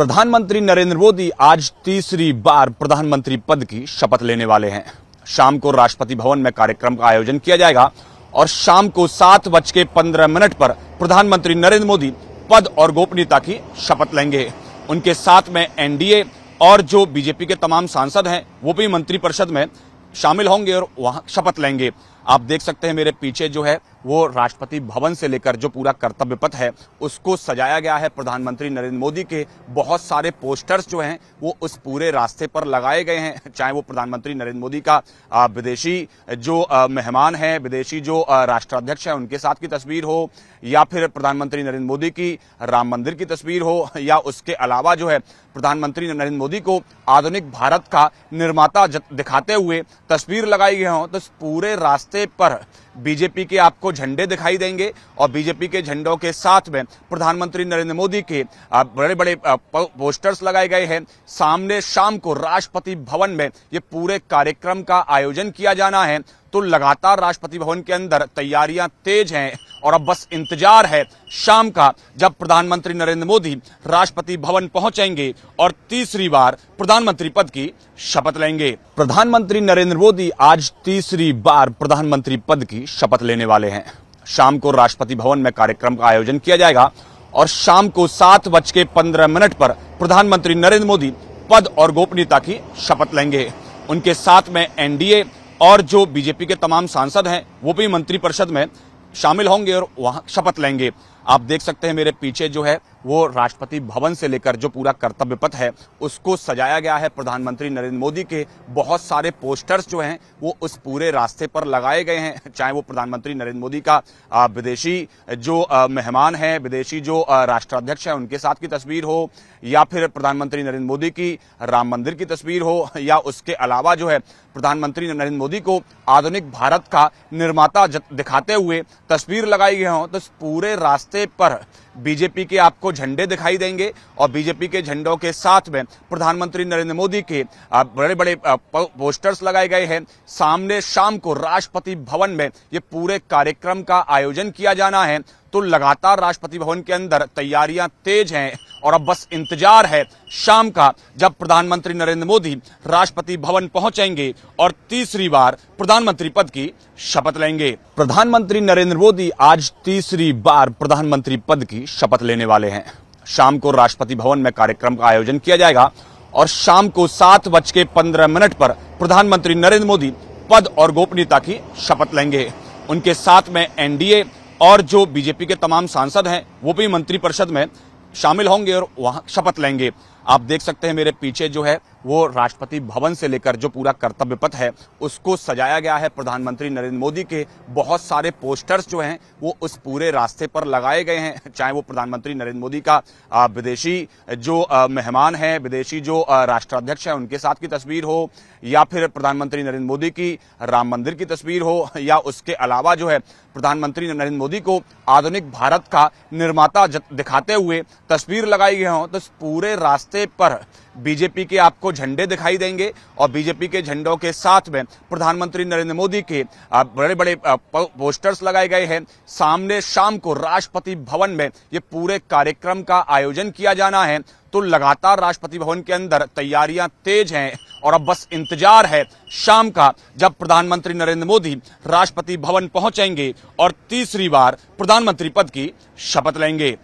प्रधानमंत्री नरेंद्र मोदी आज तीसरी बार प्रधानमंत्री पद की शपथ लेने वाले हैं शाम को राष्ट्रपति भवन में कार्यक्रम का आयोजन किया जाएगा और शाम को सात बज के पंद्रह मिनट पर प्रधानमंत्री नरेंद्र मोदी पद और गोपनीयता की शपथ लेंगे उनके साथ में एनडीए और जो बीजेपी के तमाम सांसद हैं वो भी मंत्रिपरिषद में शामिल होंगे और वहां शपथ लेंगे आप देख सकते हैं मेरे पीछे जो है वो राष्ट्रपति भवन से लेकर जो पूरा कर्तव्य पथ है उसको सजाया गया है प्रधानमंत्री नरेंद्र मोदी के बहुत सारे पोस्टर्स जो हैं वो उस पूरे रास्ते पर लगाए गए हैं चाहे वो प्रधानमंत्री नरेंद्र मोदी का विदेशी जो मेहमान है विदेशी जो राष्ट्राध्यक्ष है उनके साथ की तस्वीर हो या फिर प्रधानमंत्री नरेंद्र मोदी की राम मंदिर की तस्वीर हो या उसके अलावा जो है प्रधानमंत्री नरेंद्र मोदी को आधुनिक भारत का निर्माता दिखाते हुए तस्वीर लगाई गई हो तो पूरे रास्ते पर बीजेपी के आपको झंडे दिखाई देंगे और बीजेपी के झंडों के साथ में प्रधानमंत्री नरेंद्र मोदी के बड़े बड़े पोस्टर्स लगाए गए हैं सामने शाम को राष्ट्रपति भवन में ये पूरे कार्यक्रम का आयोजन किया जाना है तो लगातार राष्ट्रपति भवन के अंदर तैयारियां तेज हैं और अब बस इंतजार है शाम का जब प्रधानमंत्री नरेंद्र मोदी राष्ट्रपति भवन पहुंचेंगे और तीसरी बार प्रधानमंत्री पद की शपथ लेंगे प्रधानमंत्री नरेंद्र मोदी आज तीसरी बार प्रधानमंत्री पद की शपथ लेने वाले हैं शाम को राष्ट्रपति भवन में कार्यक्रम का आयोजन किया जाएगा और शाम को सात बज के पंद्रह मिनट पर प्रधानमंत्री नरेंद्र मोदी पद और गोपनीयता की शपथ लेंगे उनके साथ में एनडीए और जो बीजेपी के तमाम सांसद हैं वो भी मंत्रिपरिषद में शामिल होंगे और वहां शपथ लेंगे आप देख सकते हैं मेरे पीछे जो है वो राष्ट्रपति भवन से लेकर जो पूरा कर्तव्य पथ है उसको सजाया गया है प्रधानमंत्री नरेंद्र मोदी के बहुत सारे पोस्टर्स जो हैं वो उस पूरे रास्ते पर लगाए गए हैं चाहे वो प्रधानमंत्री नरेंद्र मोदी का विदेशी जो मेहमान है विदेशी जो राष्ट्राध्यक्ष है उनके साथ की तस्वीर हो या फिर प्रधानमंत्री नरेंद्र मोदी की राम मंदिर की तस्वीर हो या उसके अलावा जो है प्रधानमंत्री नरेंद्र मोदी को आधुनिक भारत का निर्माता दिखाते हुए तस्वीर लगाई गई हो तो पूरे रास्ते रास्ते पर बीजेपी के आपको झंडे दिखाई देंगे और बीजेपी के झंडों के साथ में प्रधानमंत्री नरेंद्र मोदी के बड़े बड़े पोस्टर्स लगाए गए हैं सामने शाम को राष्ट्रपति भवन में ये पूरे कार्यक्रम का आयोजन किया जाना है तो लगातार राष्ट्रपति भवन के अंदर तैयारियां तेज हैं और अब बस इंतजार है शाम का जब प्रधानमंत्री नरेंद्र मोदी राष्ट्रपति भवन पहुंचेंगे और तीसरी बार प्रधानमंत्री पद की शपथ लेंगे प्रधानमंत्री नरेंद्र मोदी आज तीसरी बार प्रधानमंत्री पद की शपथ लेने वाले हैं शाम को राष्ट्रपति भवन में कार्यक्रम का आयोजन किया जाएगा और शाम को सात बज के पंद्रह मिनट पर प्रधानमंत्री नरेंद्र मोदी पद और गोपनीयता की शपथ लेंगे उनके साथ में एनडीए और जो बीजेपी के तमाम सांसद हैं वो भी मंत्रिपरिषद में शामिल होंगे और वहां शपथ लेंगे आप देख सकते हैं मेरे पीछे जो है वो राष्ट्रपति भवन से लेकर जो पूरा कर्तव्य पथ है उसको सजाया गया है प्रधानमंत्री नरेंद्र मोदी के बहुत सारे पोस्टर्स जो हैं वो उस पूरे रास्ते पर लगाए गए हैं चाहे वो प्रधानमंत्री नरेंद्र मोदी का विदेशी जो मेहमान है विदेशी जो राष्ट्राध्यक्ष है उनके साथ की तस्वीर हो या फिर प्रधानमंत्री नरेंद्र मोदी की राम मंदिर की तस्वीर हो या उसके अलावा जो है प्रधानमंत्री नरेंद्र मोदी को आधुनिक भारत का निर्माता दिखाते हुए तस्वीर लगाई गई हो तो पूरे रास्ते रास्ते पर बीजेपी के आपको झंडे दिखाई देंगे और बीजेपी के झंडों के साथ में प्रधानमंत्री नरेंद्र मोदी के बड़े बड़े पोस्टर्स लगाए गए हैं सामने शाम को राष्ट्रपति भवन में ये पूरे कार्यक्रम का आयोजन किया जाना है तो लगातार राष्ट्रपति भवन के अंदर तैयारियां तेज हैं और अब बस इंतजार है शाम का जब प्रधानमंत्री नरेंद्र मोदी राष्ट्रपति भवन पहुंचेंगे और तीसरी बार प्रधानमंत्री पद की शपथ लेंगे